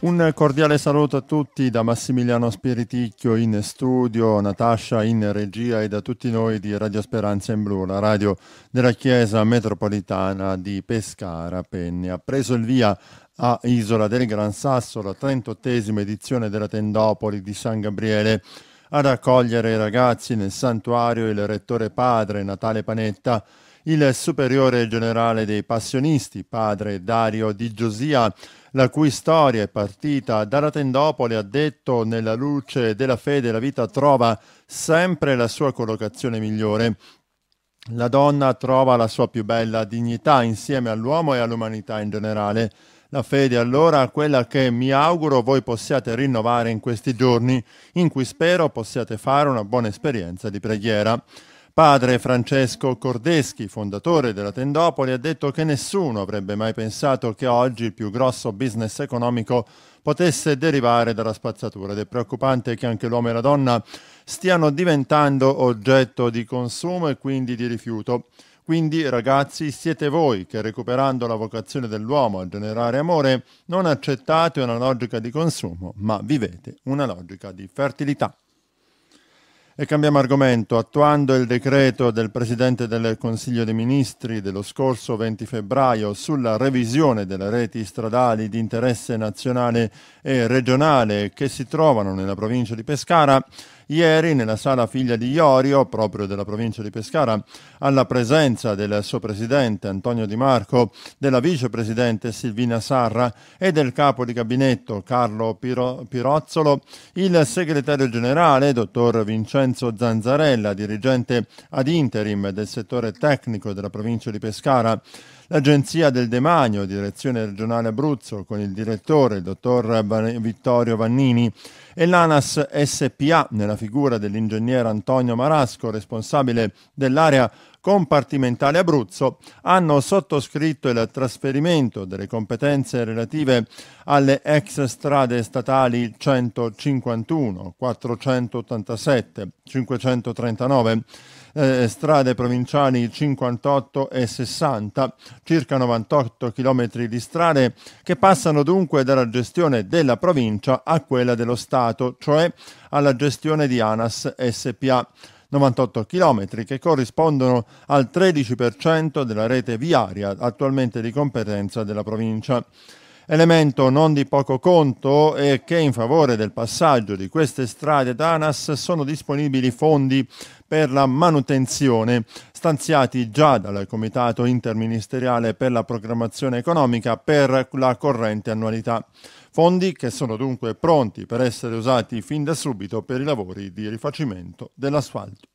Un cordiale saluto a tutti da Massimiliano Spiriticchio in studio, Natascia in regia e da tutti noi di Radio Speranza in Blu, la radio della Chiesa metropolitana di Pescara Penne. Ha preso il via a Isola del Gran Sasso la 38esima edizione della Tendopoli di San Gabriele. ad accogliere i ragazzi nel santuario il rettore padre Natale Panetta il superiore generale dei passionisti, padre Dario Di Giosia, la cui storia è partita dall'Atendopoli, ha detto nella luce della fede la vita trova sempre la sua collocazione migliore. La donna trova la sua più bella dignità insieme all'uomo e all'umanità in generale. La fede allora quella che mi auguro voi possiate rinnovare in questi giorni, in cui spero possiate fare una buona esperienza di preghiera. Padre Francesco Cordeschi, fondatore della Tendopoli, ha detto che nessuno avrebbe mai pensato che oggi il più grosso business economico potesse derivare dalla spazzatura ed è preoccupante che anche l'uomo e la donna stiano diventando oggetto di consumo e quindi di rifiuto. Quindi ragazzi siete voi che recuperando la vocazione dell'uomo a generare amore non accettate una logica di consumo ma vivete una logica di fertilità. E cambiamo argomento. Attuando il decreto del Presidente del Consiglio dei Ministri dello scorso 20 febbraio sulla revisione delle reti stradali di interesse nazionale e regionale che si trovano nella provincia di Pescara, Ieri nella sala figlia di Iorio, proprio della provincia di Pescara, alla presenza del suo presidente Antonio Di Marco, della vicepresidente Silvina Sarra e del capo di gabinetto Carlo Piro Pirozzolo, il segretario generale, dottor Vincenzo Zanzarella, dirigente ad interim del settore tecnico della provincia di Pescara, L'Agenzia del Demanio, direzione regionale Abruzzo, con il direttore, il dottor Vittorio Vannini, e l'ANAS SPA, nella figura dell'ingegnere Antonio Marasco, responsabile dell'area compartimentale Abruzzo, hanno sottoscritto il trasferimento delle competenze relative alle ex strade statali 151, 487, 539 eh, strade provinciali 58 e 60, circa 98 km di strade che passano dunque dalla gestione della provincia a quella dello Stato, cioè alla gestione di ANAS SPA. 98 km che corrispondono al 13% della rete viaria attualmente di competenza della provincia. Elemento non di poco conto è che in favore del passaggio di queste strade ad ANAS sono disponibili fondi per la manutenzione stanziati già dal Comitato interministeriale per la programmazione economica per la corrente annualità. Fondi che sono dunque pronti per essere usati fin da subito per i lavori di rifacimento dell'asfalto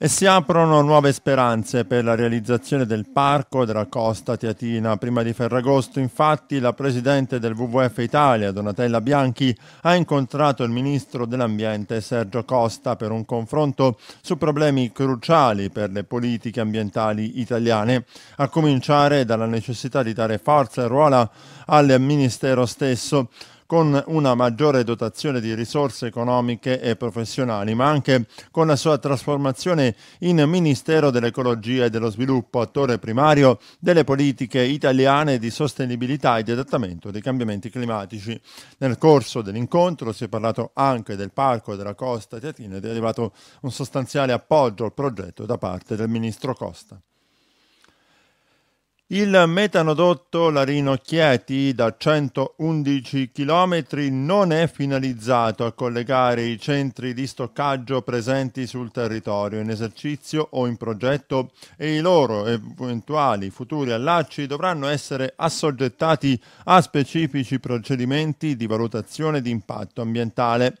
e si aprono nuove speranze per la realizzazione del parco della costa teatina. Prima di Ferragosto, infatti, la presidente del WWF Italia, Donatella Bianchi, ha incontrato il ministro dell'Ambiente Sergio Costa per un confronto su problemi cruciali per le politiche ambientali italiane, a cominciare dalla necessità di dare forza e ruola al ministero stesso con una maggiore dotazione di risorse economiche e professionali, ma anche con la sua trasformazione in Ministero dell'Ecologia e dello Sviluppo, attore primario delle politiche italiane di sostenibilità e di adattamento dei cambiamenti climatici. Nel corso dell'incontro si è parlato anche del parco della costa teatina ed è arrivato un sostanziale appoggio al progetto da parte del ministro Costa. Il metanodotto Larino-Chieti da 111 km non è finalizzato a collegare i centri di stoccaggio presenti sul territorio in esercizio o in progetto e i loro eventuali futuri allacci dovranno essere assoggettati a specifici procedimenti di valutazione di impatto ambientale.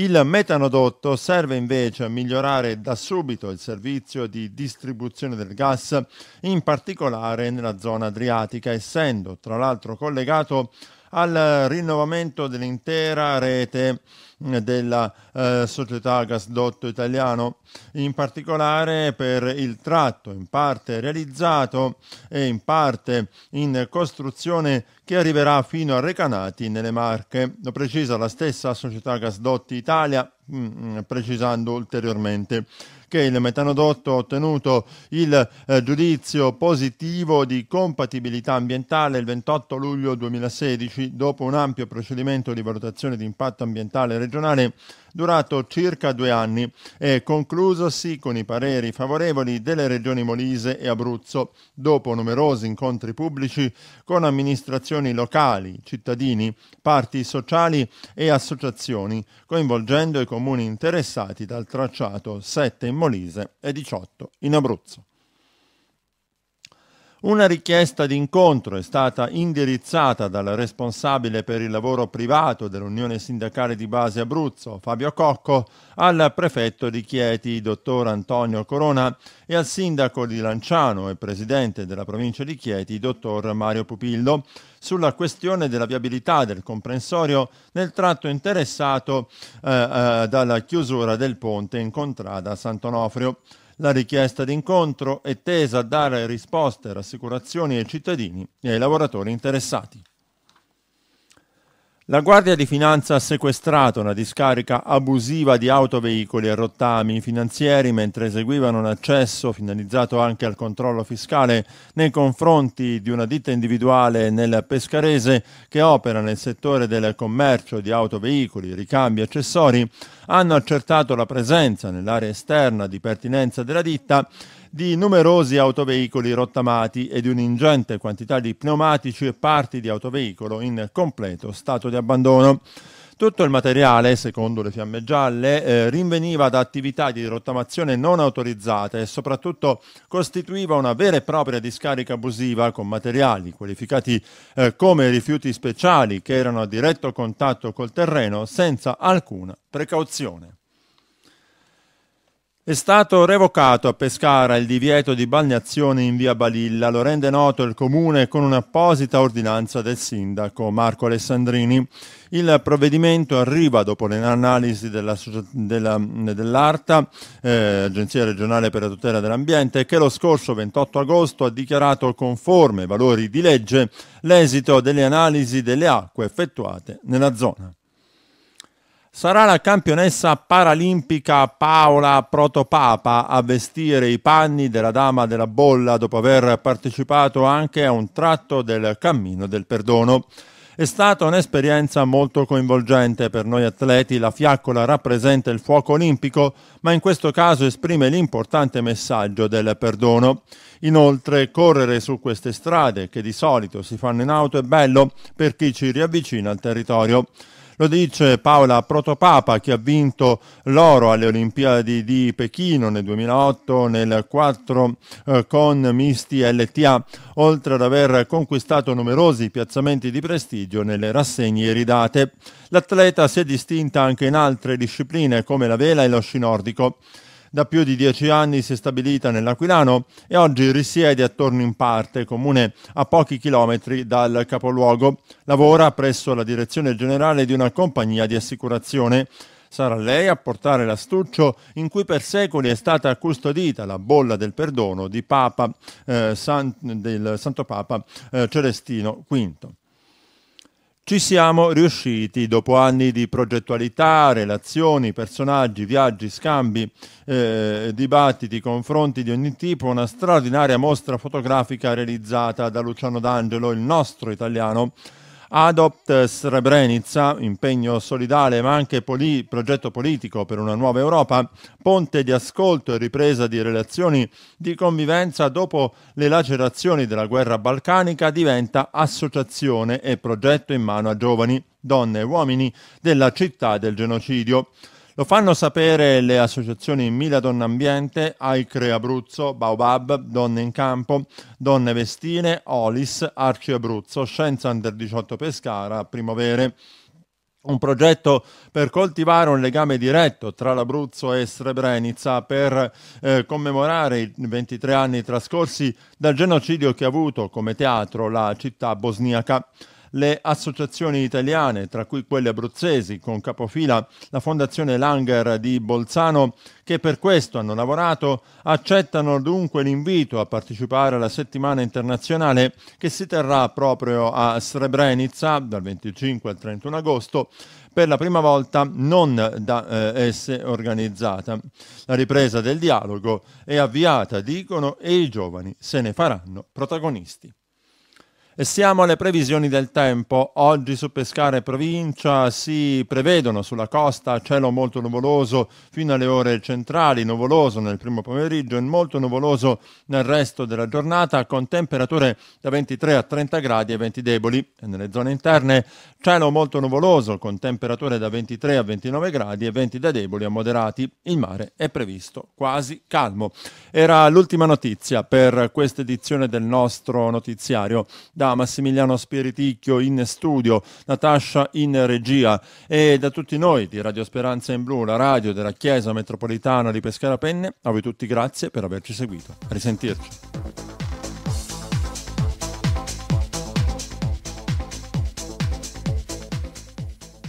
Il metanodotto serve invece a migliorare da subito il servizio di distribuzione del gas, in particolare nella zona adriatica, essendo tra l'altro collegato al rinnovamento dell'intera rete mm, della eh, società Gasdotto Italiano, in particolare per il tratto in parte realizzato e in parte in costruzione che arriverà fino a Recanati nelle Marche. Lo precisa la stessa società Gasdotti Italia, mm, mm, precisando ulteriormente che il metanodotto ha ottenuto il eh, giudizio positivo di compatibilità ambientale il 28 luglio 2016 dopo un ampio procedimento di valutazione di impatto ambientale regionale durato circa due anni e conclusosi con i pareri favorevoli delle regioni Molise e Abruzzo, dopo numerosi incontri pubblici con amministrazioni locali, cittadini, parti sociali e associazioni, coinvolgendo i comuni interessati dal tracciato 7 in Molise e 18 in Abruzzo. Una richiesta di incontro è stata indirizzata dal responsabile per il lavoro privato dell'Unione Sindacale di Base Abruzzo, Fabio Cocco, al prefetto di Chieti, dottor Antonio Corona, e al sindaco di Lanciano e presidente della provincia di Chieti, dottor Mario Pupillo, sulla questione della viabilità del comprensorio nel tratto interessato eh, eh, dalla chiusura del ponte in contrada Sant'Onofrio. La richiesta di incontro è tesa a dare risposte e rassicurazioni ai cittadini e ai lavoratori interessati. La Guardia di Finanza ha sequestrato una discarica abusiva di autoveicoli e rottami finanzieri mentre eseguivano un accesso finalizzato anche al controllo fiscale nei confronti di una ditta individuale nel Pescarese che opera nel settore del commercio di autoveicoli, ricambi e accessori. Hanno accertato la presenza nell'area esterna di pertinenza della ditta di numerosi autoveicoli rottamati e di un'ingente quantità di pneumatici e parti di autoveicolo in completo stato di abbandono. Tutto il materiale, secondo le fiamme gialle, eh, rinveniva da attività di rottamazione non autorizzate e soprattutto costituiva una vera e propria discarica abusiva con materiali qualificati eh, come rifiuti speciali che erano a diretto contatto col terreno senza alcuna precauzione. È stato revocato a Pescara il divieto di balneazione in via Balilla, lo rende noto il comune con un'apposita ordinanza del sindaco Marco Alessandrini. Il provvedimento arriva dopo l'analisi dell'ARTA, eh, Agenzia regionale per la tutela dell'ambiente, che lo scorso 28 agosto ha dichiarato conforme ai valori di legge l'esito delle analisi delle acque effettuate nella zona. Sarà la campionessa paralimpica Paola Protopapa a vestire i panni della dama della bolla dopo aver partecipato anche a un tratto del cammino del perdono. È stata un'esperienza molto coinvolgente per noi atleti, la fiaccola rappresenta il fuoco olimpico, ma in questo caso esprime l'importante messaggio del perdono. Inoltre, correre su queste strade, che di solito si fanno in auto, è bello per chi ci riavvicina al territorio. Lo dice Paola Protopapa che ha vinto l'oro alle Olimpiadi di Pechino nel 2008 nel 4 eh, con misti LTA, oltre ad aver conquistato numerosi piazzamenti di prestigio nelle rassegne iridate. L'atleta si è distinta anche in altre discipline come la vela e lo sci nordico. Da più di dieci anni si è stabilita nell'Aquilano e oggi risiede attorno in parte, comune a pochi chilometri dal capoluogo. Lavora presso la direzione generale di una compagnia di assicurazione. Sarà lei a portare l'astuccio in cui per secoli è stata custodita la bolla del perdono Papa, eh, San, del Santo Papa eh, Celestino V. Ci siamo riusciti, dopo anni di progettualità, relazioni, personaggi, viaggi, scambi, eh, dibattiti, confronti di ogni tipo, una straordinaria mostra fotografica realizzata da Luciano D'Angelo, il nostro italiano, Adopt Srebrenica, impegno solidale ma anche poli- progetto politico per una nuova Europa, ponte di ascolto e ripresa di relazioni di convivenza dopo le lacerazioni della guerra balcanica diventa associazione e progetto in mano a giovani, donne e uomini della città del genocidio. Lo fanno sapere le associazioni Mila Donna Ambiente, Aicre Abruzzo, Baobab, Donne in Campo, Donne Vestine, Olis, Arci Abruzzo, Scienza Under 18 Pescara, Primovere. Un progetto per coltivare un legame diretto tra l'Abruzzo e Srebrenica per eh, commemorare i 23 anni trascorsi dal genocidio che ha avuto come teatro la città bosniaca le associazioni italiane, tra cui quelle abruzzesi, con capofila la Fondazione Langer di Bolzano, che per questo hanno lavorato, accettano dunque l'invito a partecipare alla settimana internazionale che si terrà proprio a Srebrenica dal 25 al 31 agosto per la prima volta non da eh, esse organizzata. La ripresa del dialogo è avviata, dicono, e i giovani se ne faranno protagonisti. E siamo alle previsioni del tempo. Oggi su Pescare provincia si prevedono sulla costa cielo molto nuvoloso fino alle ore centrali, nuvoloso nel primo pomeriggio e molto nuvoloso nel resto della giornata con temperature da 23 a 30 gradi e venti deboli. E nelle zone interne cielo molto nuvoloso con temperature da 23 a 29 gradi e venti da deboli a moderati. Il mare è previsto quasi calmo. Era l'ultima notizia per questa edizione del nostro notiziario. Da Massimiliano Spiriticchio in studio, Natascia in regia e da tutti noi di Radio Speranza in Blu, la radio della Chiesa Metropolitana di Pescara Penne, a voi tutti grazie per averci seguito. A risentirci.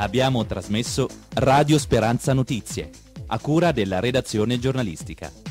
Abbiamo trasmesso Radio Speranza Notizie, a cura della redazione giornalistica.